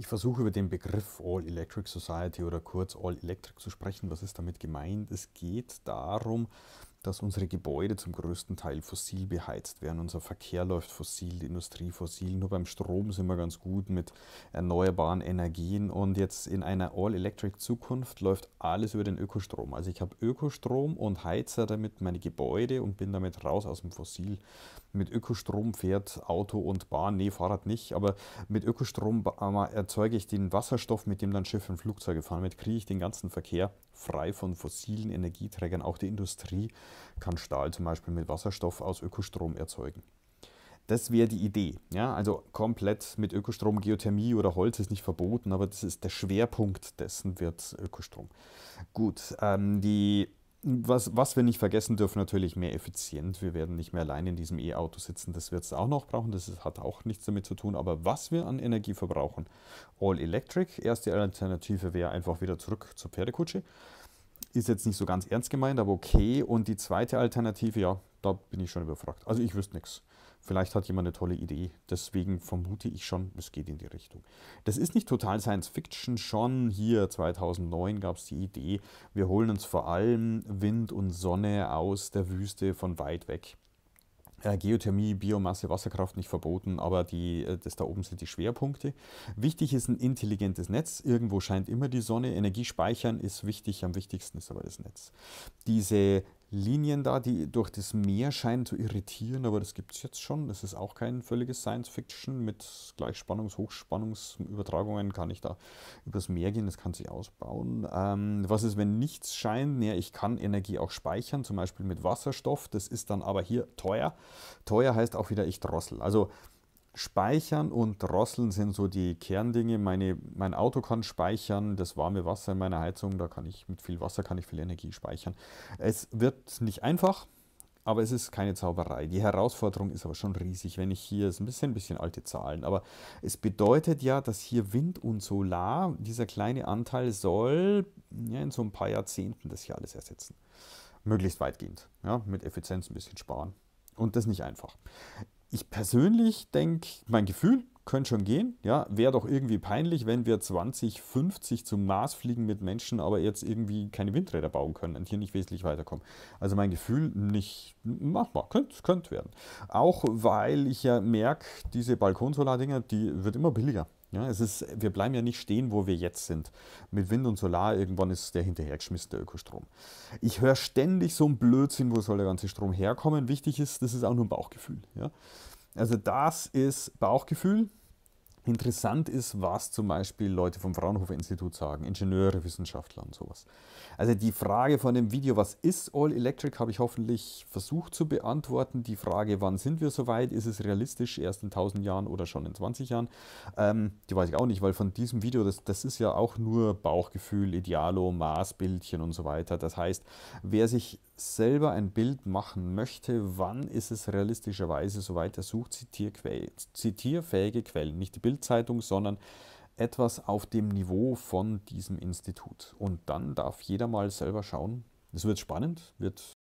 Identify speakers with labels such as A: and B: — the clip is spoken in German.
A: Ich versuche über den Begriff All Electric Society oder kurz All Electric zu sprechen. Was ist damit gemeint? Es geht darum, dass unsere Gebäude zum größten Teil fossil beheizt werden. Unser Verkehr läuft fossil, die Industrie fossil. Nur beim Strom sind wir ganz gut mit erneuerbaren Energien. Und jetzt in einer All-Electric-Zukunft läuft alles über den Ökostrom. Also ich habe Ökostrom und heizer damit meine Gebäude und bin damit raus aus dem Fossil. Mit Ökostrom fährt Auto und Bahn, nee, Fahrrad nicht, aber mit Ökostrom äh, erzeuge ich den Wasserstoff, mit dem dann Schiffe und Flugzeuge fahren. Damit kriege ich den ganzen Verkehr frei von fossilen Energieträgern. Auch die Industrie kann Stahl zum Beispiel mit Wasserstoff aus Ökostrom erzeugen. Das wäre die Idee. Ja? Also komplett mit Ökostrom, Geothermie oder Holz ist nicht verboten, aber das ist der Schwerpunkt dessen wird Ökostrom. Gut, ähm, die was, was wir nicht vergessen dürfen, natürlich mehr effizient. Wir werden nicht mehr allein in diesem E-Auto sitzen. Das wird es auch noch brauchen. Das hat auch nichts damit zu tun. Aber was wir an Energie verbrauchen, all electric. Erste Alternative wäre einfach wieder zurück zur Pferdekutsche. Ist jetzt nicht so ganz ernst gemeint, aber okay. Und die zweite Alternative, ja, da bin ich schon überfragt. Also ich wüsste nichts. Vielleicht hat jemand eine tolle Idee. Deswegen vermute ich schon, es geht in die Richtung. Das ist nicht total Science Fiction. Schon hier 2009 gab es die Idee, wir holen uns vor allem Wind und Sonne aus der Wüste von weit weg. Äh, Geothermie, Biomasse, Wasserkraft nicht verboten, aber die, äh, das da oben sind die Schwerpunkte. Wichtig ist ein intelligentes Netz. Irgendwo scheint immer die Sonne. Energiespeichern ist wichtig, am wichtigsten ist aber das Netz. Diese Linien da, die durch das Meer scheinen zu irritieren, aber das gibt es jetzt schon. Das ist auch kein völliges Science-Fiction. Mit Gleichspannungs-, Hochspannungsübertragungen kann ich da übers Meer gehen, das kann sich ausbauen. Ähm, was ist, wenn nichts scheint? Naja, ich kann Energie auch speichern, zum Beispiel mit Wasserstoff. Das ist dann aber hier teuer. Teuer heißt auch wieder, ich drossel. Also Speichern und Drosseln sind so die Kerndinge. Meine, mein Auto kann speichern, das warme Wasser in meiner Heizung, da kann ich mit viel Wasser kann ich viel Energie speichern. Es wird nicht einfach, aber es ist keine Zauberei. Die Herausforderung ist aber schon riesig, wenn ich hier, ist ein bisschen, ein bisschen alte Zahlen, aber es bedeutet ja, dass hier Wind und Solar, dieser kleine Anteil soll ja, in so ein paar Jahrzehnten das hier alles ersetzen. Möglichst weitgehend, ja, mit Effizienz ein bisschen sparen. Und das nicht einfach. Ich persönlich denke, mein Gefühl könnte schon gehen. Ja, wäre doch irgendwie peinlich, wenn wir 2050 zum Mars fliegen mit Menschen, aber jetzt irgendwie keine Windräder bauen können und hier nicht wesentlich weiterkommen. Also mein Gefühl, nicht machbar, könnte könnt werden. Auch weil ich ja merke, diese Balkonsolardinger, die wird immer billiger. Ja, es ist, wir bleiben ja nicht stehen, wo wir jetzt sind. Mit Wind und Solar, irgendwann ist der hinterhergeschmissen, der Ökostrom. Ich höre ständig so ein Blödsinn, wo soll der ganze Strom herkommen. Wichtig ist, das ist auch nur ein Bauchgefühl. Ja? Also das ist Bauchgefühl. Interessant ist, was zum Beispiel Leute vom Fraunhofer Institut sagen, Ingenieure, Wissenschaftler und sowas. Also die Frage von dem Video, was ist All Electric, habe ich hoffentlich versucht zu beantworten. Die Frage, wann sind wir soweit, ist es realistisch, erst in 1000 Jahren oder schon in 20 Jahren, ähm, die weiß ich auch nicht, weil von diesem Video, das, das ist ja auch nur Bauchgefühl, Idealo, Maßbildchen und so weiter. Das heißt, wer sich selber ein Bild machen möchte, wann ist es realistischerweise soweit, er sucht Zitierquell, zitierfähige Quellen, nicht die Bildzeitung, sondern etwas auf dem Niveau von diesem Institut. Und dann darf jeder mal selber schauen. Es wird spannend, wird